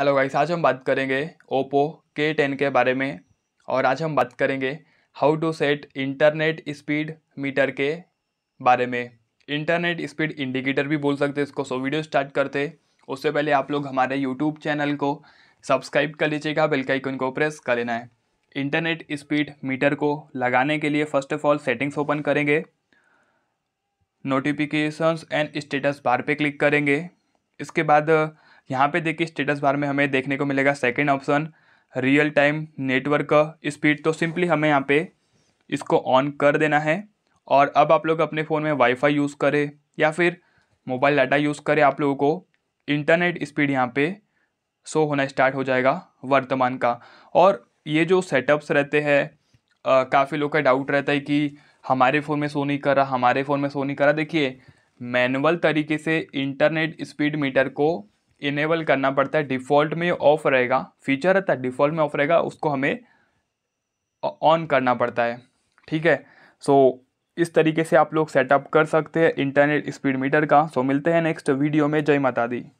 hello guys आज हम बात करेंगे ओप्पो के टेन के बारे में और आज हम बात करेंगे how to set internet speed meter के बारे में इंटरनेट स्पीड इंडिकेटर भी बोल सकते हैं इसको सो वीडियो स्टार्ट करते उससे पहले आप लोग हमारे यूट्यूब चैनल को सब्सक्राइब कर लीजिएगा बेल का आइकन को प्रेस कर लेना है इंटरनेट स्पीड मीटर को लगाने के लिए first of all settings open करेंगे नोटिफिकेशंस एंड स्टेटस बार पे क्लिक करेंगे इसके बाद यहाँ पे देखिए स्टेटस बार में हमें देखने को मिलेगा second option real time network का स्पीड तो सिंपली हमें यहाँ पे इसको ऑन कर देना है और अब आप लोग अपने फ़ोन में वाईफाई यूज़ करें या फिर मोबाइल डाटा यूज़ करें आप लोगों को इंटरनेट स्पीड यहाँ पे शो होना स्टार्ट हो जाएगा वर्तमान का और ये जो सेटअप्स रहते हैं काफ़ी लोग का डाउट रहता है कि हमारे फ़ोन में शो नहीं कर रहा हमारे फ़ोन में शो नहीं कर रहा देखिए मैनुअल तरीके से इंटरनेट स्पीड मीटर को इनेबल करना पड़ता है डिफ़ॉल्ट में ऑफ रहेगा फीचर रहता है डिफ़ॉल्ट में ऑफ रहेगा उसको हमें ऑन करना पड़ता है ठीक है सो so, इस तरीके से आप लोग सेटअप कर सकते हैं इंटरनेट स्पीड मीटर का सो so, मिलते हैं नेक्स्ट वीडियो में जय माता दी